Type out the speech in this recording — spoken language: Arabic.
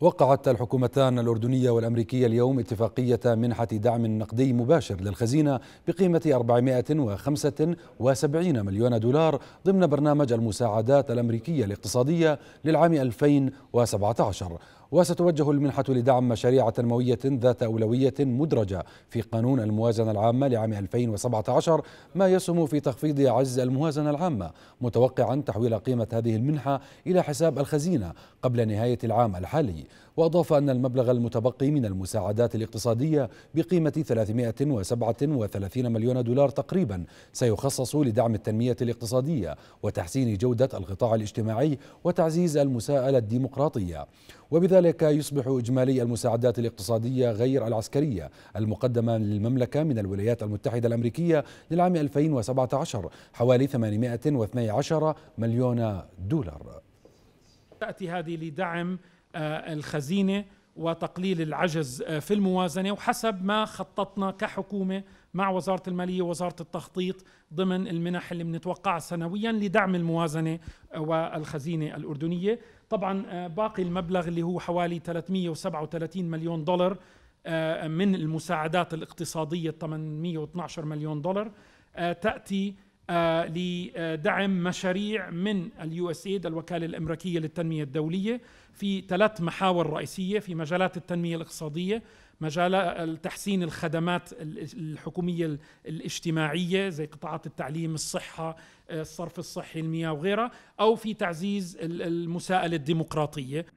وقعت الحكومتان الأردنية والأمريكية اليوم اتفاقية منحة دعم نقدي مباشر للخزينة بقيمة 475 مليون دولار ضمن برنامج المساعدات الأمريكية الاقتصادية للعام 2017 وستوجه المنحة لدعم مشاريع تنموية ذات أولوية مدرجة في قانون الموازنة العامة لعام 2017 ما يسهم في تخفيض عجز الموازنة العامة متوقعا تحويل قيمة هذه المنحة إلى حساب الخزينة قبل نهاية العام الحالي وأضاف أن المبلغ المتبقي من المساعدات الاقتصادية بقيمة 337 مليون دولار تقريبا سيخصص لدعم التنمية الاقتصادية وتحسين جودة القطاع الاجتماعي وتعزيز المساءلة الديمقراطية وبذلك يصبح إجمالي المساعدات الاقتصادية غير العسكرية المقدمة للمملكة من الولايات المتحدة الأمريكية للعام 2017 حوالي 812 مليون دولار تأتي هذه لدعم آه، الخزينة وتقليل العجز آه، في الموازنه وحسب ما خططنا كحكومه مع وزاره الماليه ووزاره التخطيط ضمن المنح اللي بنتوقعها سنويا لدعم الموازنه والخزينه الاردنيه، طبعا آه، باقي المبلغ اللي هو حوالي 337 مليون دولار آه، من المساعدات الاقتصاديه 812 مليون دولار تاتي آه، لدعم مشاريع من اليو اس ايد الوكاله الامريكيه للتنميه الدوليه في ثلاث محاور رئيسيه في مجالات التنميه الاقتصاديه مجال تحسين الخدمات الحكومية الاجتماعية زي قطاعات التعليم الصحة آه، الصرف الصحي المياه وغيرها أو في تعزيز المساءلة الديمقراطية